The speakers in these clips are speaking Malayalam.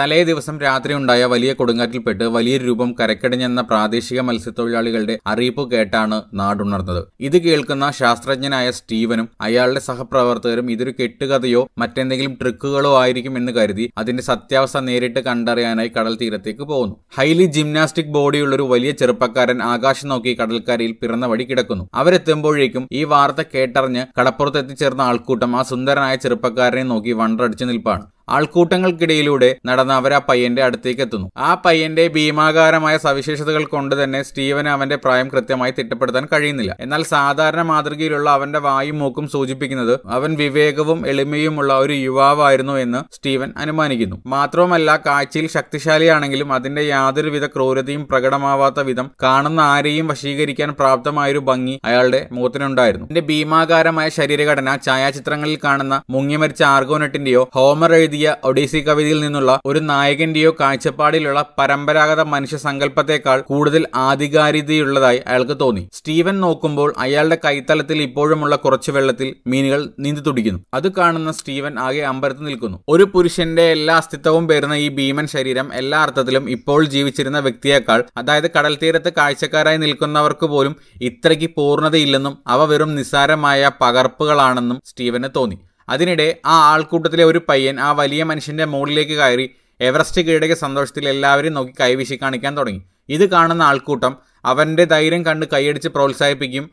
തലേ ദിവസം രാത്രി ഉണ്ടായ വലിയ കൊടുങ്കാറ്റിൽപ്പെട്ട് വലിയ രൂപം കരക്കടിഞ്ഞെന്ന പ്രാദേശിക മത്സ്യത്തൊഴിലാളികളുടെ അറിയിപ്പ് കേട്ടാണ് നാടുണർന്നത് ഇത് കേൾക്കുന്ന ശാസ്ത്രജ്ഞനായ സ്റ്റീവനും അയാളുടെ സഹപ്രവർത്തകരും ഇതൊരു കെട്ടുകഥയോ മറ്റെന്തെങ്കിലും ട്രിക്കുകളോ ആയിരിക്കും എന്ന് കരുതി അതിന്റെ സത്യാവസ്ഥ നേരിട്ട് കണ്ടറിയാനായി കടൽ തീരത്തേക്ക് പോകുന്നു ഹൈലി ജിംനാസ്റ്റിക് ഒരു വലിയ ചെറുപ്പക്കാരൻ ആകാശം നോക്കി കടൽക്കരയിൽ പിറന്ന വഴി കിടക്കുന്നു അവരെത്തുമ്പോഴേക്കും ഈ വാർത്ത കേട്ടറിഞ്ഞ് കടപ്പുറത്ത് എത്തിച്ചേർന്ന ആൾക്കൂട്ടം ആ സുന്ദരനായ ചെറുപ്പക്കാരനെ നോക്കി വണ്ടടിച്ചു നിൽപ്പാണ് ആൾക്കൂട്ടങ്ങൾക്കിടയിലൂടെ നടന്ന അവർ ആ പയ്യന്റെ അടുത്തേക്ക് എത്തുന്നു ആ പയ്യന്റെ ഭീമാകാരമായ സവിശേഷതകൾ കൊണ്ട് തന്നെ സ്റ്റീവന് അവന്റെ പ്രായം കൃത്യമായി തിട്ടപ്പെടുത്താൻ കഴിയുന്നില്ല എന്നാൽ സാധാരണ മാതൃകയിലുള്ള അവന്റെ വായും മൂക്കും സൂചിപ്പിക്കുന്നത് അവൻ വിവേകവും എളിമയുമുള്ള ഒരു യുവാവായിരുന്നു എന്ന് സ്റ്റീവൻ അനുമാനിക്കുന്നു മാത്രവുമല്ല കാഴ്ചയിൽ ശക്തിശാലിയാണെങ്കിലും അതിന്റെ യാതൊരുവിധ ക്രൂരതയും പ്രകടമാവാത്ത വിധം കാണുന്ന ആരെയും വശീകരിക്കാൻ പ്രാപ്തമായൊരു ഭംഗി അയാളുടെ മുഖത്തിനുണ്ടായിരുന്നു എന്റെ ഭീമാകാരമായ ശരീരഘടന ഛായാചിത്രങ്ങളിൽ കാണുന്ന മുങ്ങിമരിച്ച ആർഗോനെട്ടിന്റെയോ ഹോമർ എഴുതിയ എഴുതിയ ഒഡീസി കവിതയിൽ നിന്നുള്ള ഒരു നായകന്റെയോ കാഴ്ചപ്പാടിലുള്ള പരമ്പരാഗത മനുഷ്യ സങ്കല്പത്തെക്കാൾ കൂടുതൽ ആധികാരികതയുള്ളതായി അയാൾക്ക് തോന്നി സ്റ്റീവൻ നോക്കുമ്പോൾ അയാളുടെ കൈത്തലത്തിൽ ഇപ്പോഴുമുള്ള കുറച്ച് വെള്ളത്തിൽ മീനുകൾ നീന്തി തുടിക്കുന്നു അത് കാണുന്ന സ്റ്റീവൻ ആകെ അമ്പരത്ത് നിൽക്കുന്നു ഒരു പുരുഷന്റെ എല്ലാ അസ്തിത്വവും പേരുന്ന ഈ ഭീമൻ ശരീരം എല്ലാ അർത്ഥത്തിലും ഇപ്പോൾ ജീവിച്ചിരുന്ന വ്യക്തിയേക്കാൾ അതായത് കടൽ തീരത്ത് കാഴ്ചക്കാരായി നിൽക്കുന്നവർക്ക് പോലും ഇത്രയ്ക്ക് പൂർണ്ണതയില്ലെന്നും അവ വെറും നിസ്സാരമായ പകർപ്പുകളാണെന്നും സ്റ്റീവന് തോന്നി അതിനിടെ ആ ആൾക്കൂട്ടത്തിലെ ഒരു പയ്യൻ ആ വലിയ മനുഷ്യൻ്റെ മുകളിലേക്ക് കയറി എവറസ്റ്റ് കീഴടക്കിയ സന്തോഷത്തിൽ എല്ലാവരും നോക്കി കൈവീശി കാണിക്കാൻ തുടങ്ങി ഇത് കാണുന്ന ആൾക്കൂട്ടം അവൻ്റെ ധൈര്യം കണ്ട് കൈയടിച്ച് പ്രോത്സാഹിപ്പിക്കും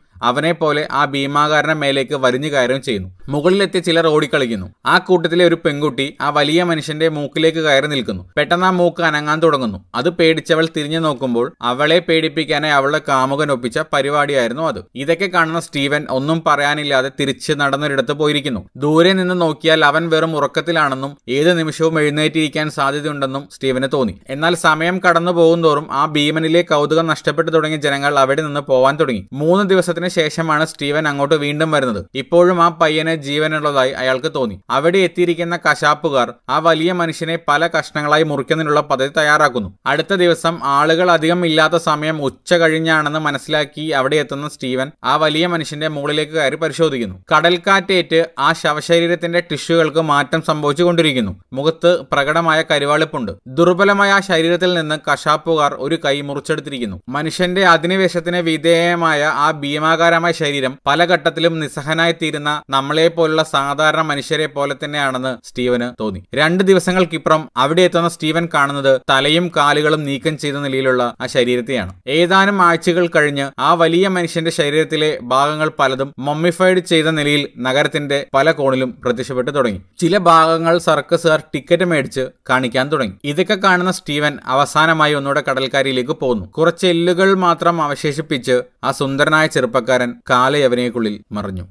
പോലെ ആ ഭീമാകാരനെ മേലേക്ക് വരിഞ്ഞു കയറുകയും ചെയ്യുന്നു മുകളിലെത്തിയ ചിലർ ഓടിക്കളിക്കുന്നു ആ കൂട്ടത്തിലെ ഒരു പെൺകുട്ടി ആ വലിയ മനുഷ്യന്റെ മൂക്കിലേക്ക് കയറി നിൽക്കുന്നു പെട്ടെന്ന് ആ മൂക്ക് അനങ്ങാൻ തുടങ്ങുന്നു അത് പേടിച്ചവൾ തിരിഞ്ഞു നോക്കുമ്പോൾ അവളെ പേടിപ്പിക്കാനായി അവളുടെ ഒപ്പിച്ച പരിപാടിയായിരുന്നു അത് ഇതൊക്കെ കാണുന്ന സ്റ്റീവൻ ഒന്നും പറയാനില്ലാതെ തിരിച്ച് നടന്നൊരിടത്ത് പോയിരിക്കുന്നു ദൂരെ നിന്ന് നോക്കിയാൽ അവൻ വെറും ഉറക്കത്തിലാണെന്നും ഏത് നിമിഷവും എഴുന്നേറ്റിരിക്കാൻ സാധ്യതയുണ്ടെന്നും സ്റ്റീവന് തോന്നി എന്നാൽ സമയം കടന്നു പോകുന്നതോറും ആ ഭീമനിലെ കൗതുകം നഷ്ടപ്പെട്ടു തുടങ്ങിയ ജനങ്ങൾ അവിടെ നിന്ന് പോവാൻ തുടങ്ങി മൂന്ന് ദിവസത്തിന് വർഷത്തിന് ശേഷമാണ് സ്റ്റീവൻ അങ്ങോട്ട് വീണ്ടും വരുന്നത് ഇപ്പോഴും ആ പയ്യന് ജീവനുള്ളതായി അയാൾക്ക് തോന്നി അവിടെ എത്തിയിരിക്കുന്ന കശാപ്പുകാർ ആ വലിയ മനുഷ്യനെ പല കഷ്ണങ്ങളായി മുറിക്കുന്നതിനുള്ള പദ്ധതി തയ്യാറാക്കുന്നു അടുത്ത ദിവസം ആളുകൾ അധികം ഇല്ലാത്ത സമയം ഉച്ച കഴിഞ്ഞാണെന്ന് മനസ്സിലാക്കി അവിടെ എത്തുന്ന സ്റ്റീവൻ ആ വലിയ മനുഷ്യന്റെ മുകളിലേക്ക് കയറി പരിശോധിക്കുന്നു കടൽക്കാറ്റേറ്റ് ആ ശവശരീരത്തിന്റെ ടിഷ്യൂകൾക്ക് മാറ്റം സംഭവിച്ചുകൊണ്ടിരിക്കുന്നു മുഖത്ത് പ്രകടമായ കരുവാളിപ്പുണ്ട് ദുർബലമായ ആ ശരീരത്തിൽ നിന്ന് കശാപ്പുകാർ ഒരു കൈ മുറിച്ചെടുത്തിരിക്കുന്നു മനുഷ്യന്റെ അധിനിവേശത്തിന് വിധേയമായ ആ ഭീമാ നിരുപകാരമായ ശരീരം പല ഘട്ടത്തിലും നമ്മളെ പോലുള്ള സാധാരണ മനുഷ്യരെ പോലെ തന്നെയാണെന്ന് സ്റ്റീവന് തോന്നി രണ്ട് ദിവസങ്ങൾക്കിപ്പുറം അവിടെ എത്തുന്ന സ്റ്റീവൻ കാണുന്നത് തലയും കാലുകളും നീക്കം ചെയ്ത നിലയിലുള്ള ആ ശരീരത്തെയാണ് ഏതാനും ആഴ്ചകൾ കഴിഞ്ഞ് ആ വലിയ മനുഷ്യന്റെ ശരീരത്തിലെ ഭാഗങ്ങൾ പലതും മമ്മിഫൈഡ് ചെയ്ത നിലയിൽ നഗരത്തിന്റെ പല കോണിലും പ്രത്യക്ഷപ്പെട്ടു തുടങ്ങി ചില ഭാഗങ്ങൾ സർക്കസുകാർ ടിക്കറ്റ് മേടിച്ച് കാണിക്കാൻ തുടങ്ങി ഇതൊക്കെ കാണുന്ന സ്റ്റീവൻ അവസാനമായി ഒന്നുകൂടെ കടൽക്കാരിയിലേക്ക് പോകുന്നു കുറച്ച് എല്ലുകൾ മാത്രം അവശേഷിപ്പിച്ച് ആ സുന്ദരനായ ചെറുപ്പക്കാർ ചെറുപ്പക്കാരൻ കാലയവനേക്കുള്ളിൽ മറിഞ്ഞു